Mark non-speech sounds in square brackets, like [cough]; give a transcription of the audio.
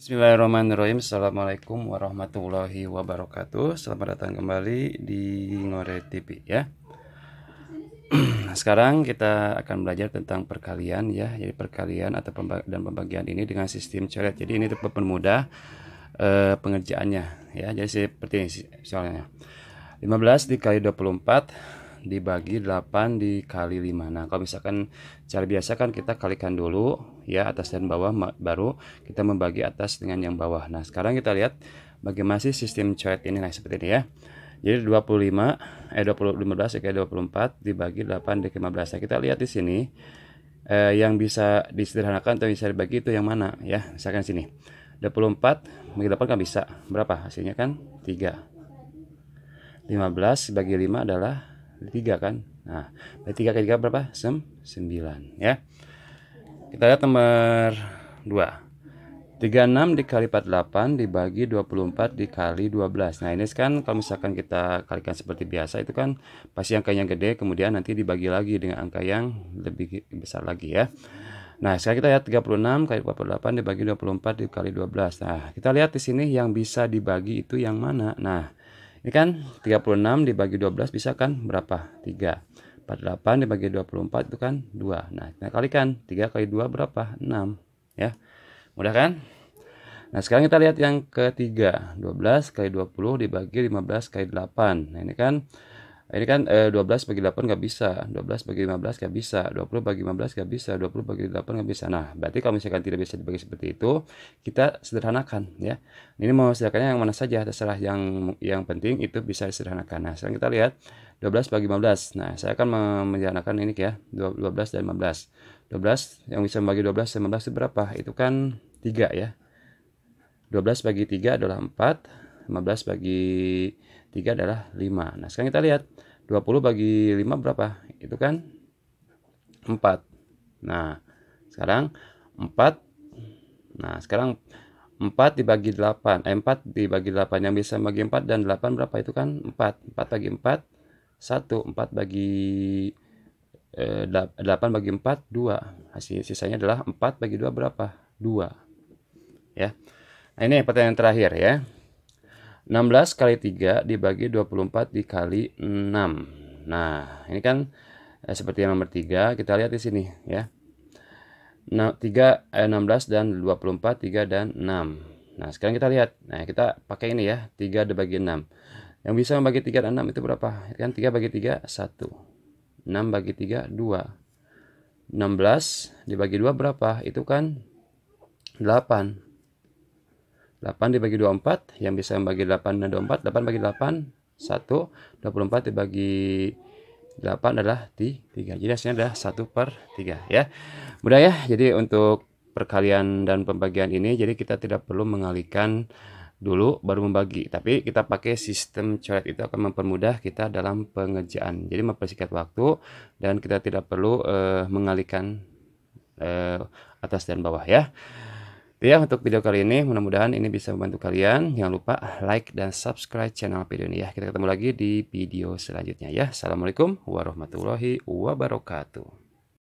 Bismillahirrahmanirrahim Assalamualaikum warahmatullahi wabarakatuh Selamat datang kembali di Ngore TV ya [clears throat] Sekarang kita akan belajar tentang perkalian ya Jadi perkalian atau pembag dan pembagian ini dengan sistem coret Jadi ini tetap mudah eh, pengerjaannya ya Jadi seperti ini soalnya 15 dikali 24 dibagi 8 dikali 5 Nah kalau misalkan cara biasa kan kita kalikan dulu ya atas dan bawah baru kita membagi atas dengan yang bawah nah sekarang kita lihat bagaimana sih sistem coret ini nah seperti ini ya jadi 25 eh 20 15 24 dibagi 8 dikali 15 nah kita lihat di sini eh, yang bisa disederhanakan atau bisa dibagi itu yang mana ya misalkan sini 24 bagi 8 kan bisa berapa hasilnya kan 3 15 bagi 5 adalah 3 kan nah 3 kali 3 berapa Sem 9 ya kita lihat nomor 2. 36 dikali 48 dibagi 24 dikali 12. Nah, ini kan kalau misalkan kita kalikan seperti biasa itu kan pasti angka yang gede kemudian nanti dibagi lagi dengan angka yang lebih besar lagi ya. Nah, sekarang kita lihat 36 kali 48 dibagi 24 dikali 12. Nah, kita lihat di sini yang bisa dibagi itu yang mana. Nah, ini kan 36 dibagi 12 bisa kan berapa? 3. 48 dibagi 24 itu kan 2 nah kita kalikan 3 kali 2 berapa 6 ya mudah kan Nah, sekarang kita lihat yang ketiga. 12 kali 20 dibagi 15 kali 8. Nah, ini kan ini kan eh, 12 bagi 8 nggak bisa, 12 bagi 15 nggak bisa, 20 bagi 15 nggak bisa, 20 bagi 8 nggak bisa. Nah, berarti kalau misalkan tidak bisa dibagi seperti itu, kita sederhanakan ya. Ini mau sederhananya yang mana saja, terserah yang yang penting itu bisa disederhanakan. Nah, sekarang kita lihat 12 bagi 15. Nah, saya akan menyederhanakan ini ya, 12 dan 15. 12 yang bisa membagi 12 dan 15 itu berapa? Itu kan 3 ya. 12 bagi 3 adalah 4, 15 bagi 3 adalah 5. Nah, sekarang kita lihat 20 bagi 5 berapa? Itu kan 4. Nah, sekarang 4 Nah, sekarang 4 dibagi 8. Eh, 4 dibagi 8 yang bisa bagi 4 dan 8 berapa? Itu kan 4. 4 bagi 4 1, 4 bagi eh, 8 bagi 4 2. Hasil sisanya adalah 4 bagi 2 berapa? 2. Ya. Nah, ini pertanyaan terakhir ya. 16 kali 3 dibagi 24 dikali 6. Nah, ini kan eh, seperti yang nomor 3, kita lihat di sini ya. 3, eh, 16 dan 24, 3 dan 6. Nah, sekarang kita lihat. Nah, kita pakai ini ya, 3 dibagi 6. Yang bisa membagi 3 dan 6 itu berapa? Kan 3 bagi 3, 1. 6 bagi 3, 2. 16 dibagi 2 berapa? Itu kan 8. 8 dibagi 24 yang bisa membagi 8 dan 24 8 bagi 8 1 24 dibagi 8 adalah 3 jadi hasilnya adalah 1 per 3 ya mudah ya jadi untuk perkalian dan pembagian ini jadi kita tidak perlu mengalihkan dulu baru membagi tapi kita pakai sistem coret itu akan mempermudah kita dalam pengerjaan jadi mempersingkat waktu dan kita tidak perlu uh, mengalihkan uh, atas dan bawah ya ya untuk video kali ini. Mudah-mudahan ini bisa membantu kalian. Jangan lupa like dan subscribe channel video ini ya. Kita ketemu lagi di video selanjutnya ya. Assalamualaikum warahmatullahi wabarakatuh.